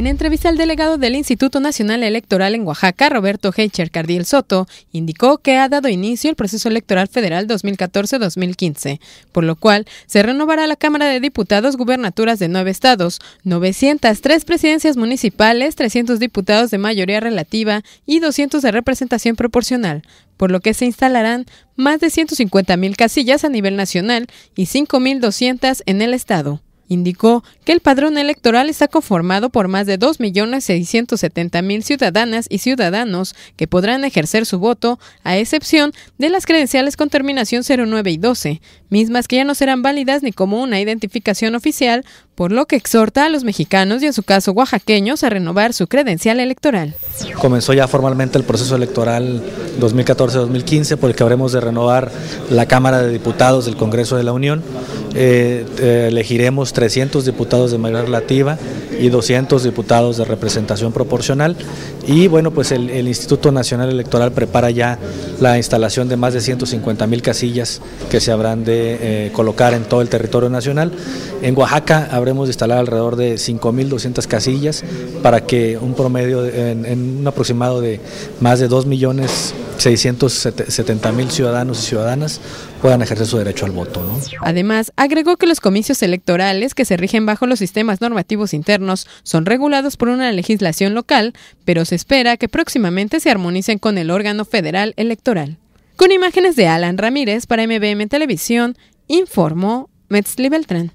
En entrevista al delegado del Instituto Nacional Electoral en Oaxaca, Roberto Heicher Cardiel Soto, indicó que ha dado inicio el proceso electoral federal 2014-2015, por lo cual se renovará la Cámara de Diputados gubernaturas de nueve estados, 903 presidencias municipales, 300 diputados de mayoría relativa y 200 de representación proporcional, por lo que se instalarán más de 150.000 casillas a nivel nacional y 5.200 en el estado. Indicó que el padrón electoral está conformado por más de 2.670.000 ciudadanas y ciudadanos que podrán ejercer su voto, a excepción de las credenciales con terminación 09 y 12, mismas que ya no serán válidas ni como una identificación oficial por lo que exhorta a los mexicanos y en su caso oaxaqueños a renovar su credencial electoral. Comenzó ya formalmente el proceso electoral 2014-2015 por el que habremos de renovar la Cámara de Diputados del Congreso de la Unión. Eh, eh, elegiremos 300 diputados de mayoría relativa y 200 diputados de representación proporcional y bueno pues el, Instituto Nacional Electoral prepara ya la instalación de más de 150 mil casillas que se habrán de eh, colocar en todo el territorio nacional. En Oaxaca habrá Podemos instalar alrededor de 5.200 casillas para que un promedio, en, un aproximado de más de 2.670.000 ciudadanos y ciudadanas puedan ejercer su derecho al voto. Además, agregó que los comicios electorales que se rigen bajo los sistemas normativos internos son regulados por una legislación local, pero se espera que próximamente se armonicen con el órgano federal electoral. Con imágenes de Alan Ramírez para MBM Televisión, informó Metzli Beltrán.